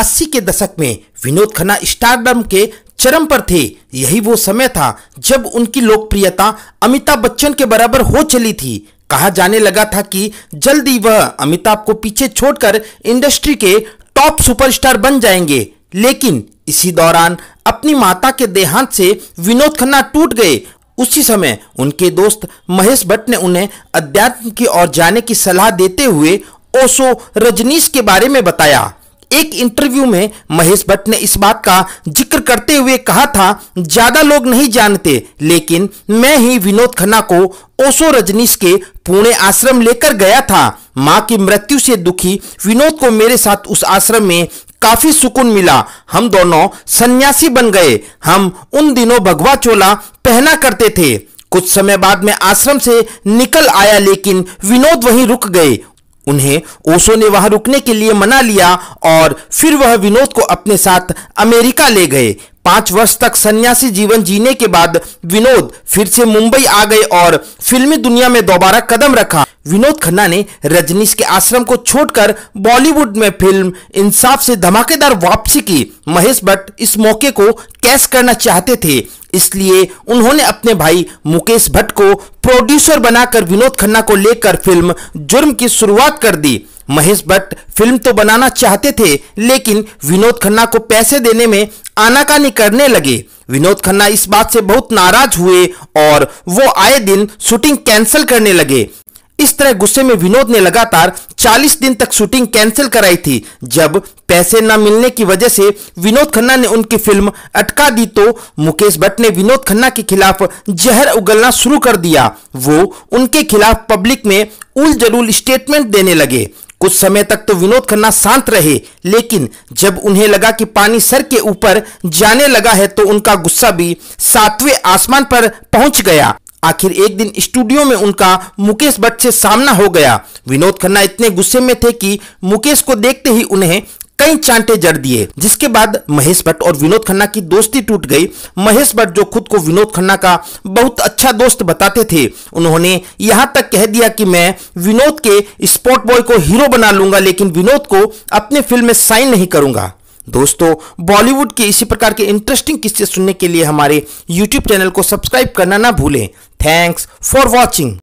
अस्सी के दशक में विनोद खन्ना स्टारडम के चरम पर थे यही वो समय था जब उनकी लोकप्रियता अमिताभ बच्चन के बराबर हो चली थी कहा जाने लगा था कि जल्दी वह अमिताभ को पीछे छोड़कर इंडस्ट्री के टॉप सुपरस्टार बन जाएंगे लेकिन इसी दौरान अपनी माता के देहांत से विनोद खन्ना टूट गए उसी समय उनके दोस्त महेश भट्ट ने उन्हें अध्यात्म की ओर जाने की सलाह देते हुए ओशो रजनीश के बारे में बताया एक इंटरव्यू में महेश भट्ट ने इस बात का जिक्र करते हुए कहा था ज्यादा लोग नहीं जानते लेकिन मैं ही विनोद खन्ना को ओशो रजनीश के पुणे आश्रम लेकर गया था मां की मृत्यु से दुखी विनोद को मेरे साथ उस आश्रम में काफी सुकून मिला हम दोनों सन्यासी बन गए हम उन दिनों भगवा चोला पहना करते थे कुछ समय बाद में आश्रम से निकल आया लेकिन विनोद वहीं रुक गए उन्हें ओशो ने वहां रुकने के लिए मना लिया और फिर वह विनोद को अपने साथ अमेरिका ले गए पांच वर्ष तक सन्यासी जीवन जीने के बाद विनोद फिर से मुंबई आ गए और फिल्मी दुनिया में दोबारा कदम रखा विनोद खन्ना ने रजनीश के आश्रम को छोड़कर बॉलीवुड में फिल्म इंसाफ से धमाकेदार वापसी की महेश भट्ट इस मौके को कैश करना चाहते थे इसलिए उन्होंने अपने भाई मुकेश भट्ट को प्रोड्यूसर बनाकर विनोद खन्ना को लेकर फिल्म जुर्म की शुरुआत कर दी महेश भट्ट फिल्म तो बनाना चाहते थे लेकिन विनोद खन्ना को पैसे देने में आनाकानी करने लगे विनोद खन्ना इस बात से बहुत नाराज हुए और वो आए दिन शूटिंग कैंसिल करने लगे इस तरह गुस्से में विनोद ने लगातार 40 दिन तक शूटिंग कैंसिल कराई थी जब पैसे न मिलने की वजह से विनोद खन्ना ने उनकी फिल्म अटका दी तो मुकेश भट्ट ने विनोद खन्ना के खिलाफ जहर उगलना शुरू कर दिया वो उनके खिलाफ पब्लिक में उल जलूल स्टेटमेंट देने लगे कुछ समय तक तो विनोद खन्ना शांत रहे लेकिन जब उन्हें लगा कि पानी सर के ऊपर जाने लगा है तो उनका गुस्सा भी सातवें आसमान पर पहुंच गया आखिर एक दिन स्टूडियो में उनका मुकेश भट्ट से सामना हो गया विनोद खन्ना इतने गुस्से में थे कि मुकेश को देखते ही उन्हें कई चांटे जड़ दिए जिसके बाद महेश भट्ट और विनोद खन्ना की दोस्ती टूट गई महेश भट्ट जो खुद को विनोद खन्ना का बहुत अच्छा दोस्त बताते थे उन्होंने यहां तक कह दिया कि मैं विनोद के स्पॉट बॉय को हीरो बना लूंगा लेकिन विनोद को अपने फिल्म में साइन नहीं करूंगा दोस्तों बॉलीवुड के इसी प्रकार के इंटरेस्टिंग किस्से सुनने के लिए हमारे यूट्यूब चैनल को सब्सक्राइब करना ना भूलें थैंक्स फॉर वॉचिंग